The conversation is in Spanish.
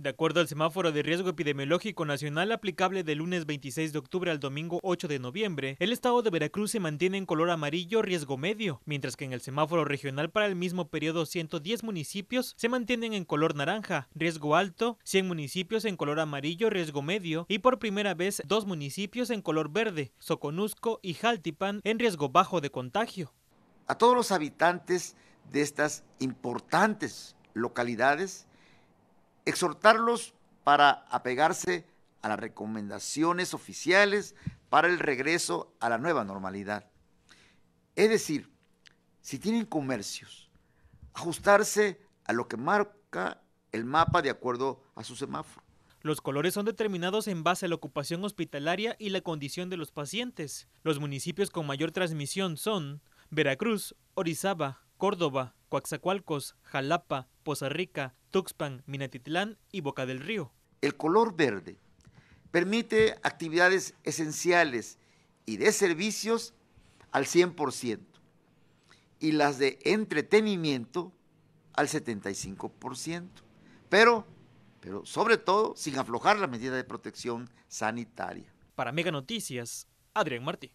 De acuerdo al semáforo de riesgo epidemiológico nacional aplicable del lunes 26 de octubre al domingo 8 de noviembre, el estado de Veracruz se mantiene en color amarillo riesgo medio, mientras que en el semáforo regional para el mismo periodo 110 municipios se mantienen en color naranja riesgo alto, 100 municipios en color amarillo riesgo medio y por primera vez dos municipios en color verde, Soconusco y Jaltipan, en riesgo bajo de contagio. A todos los habitantes de estas importantes localidades, exhortarlos para apegarse a las recomendaciones oficiales para el regreso a la nueva normalidad. Es decir, si tienen comercios, ajustarse a lo que marca el mapa de acuerdo a su semáforo. Los colores son determinados en base a la ocupación hospitalaria y la condición de los pacientes. Los municipios con mayor transmisión son Veracruz, Orizaba, Córdoba, Coaxacualcos, Jalapa, Poza Rica, Tuxpan, Minatitlán y Boca del Río. El color verde permite actividades esenciales y de servicios al 100% y las de entretenimiento al 75%, pero, pero sobre todo sin aflojar la medida de protección sanitaria. Para Mega Noticias, Adrián Martí.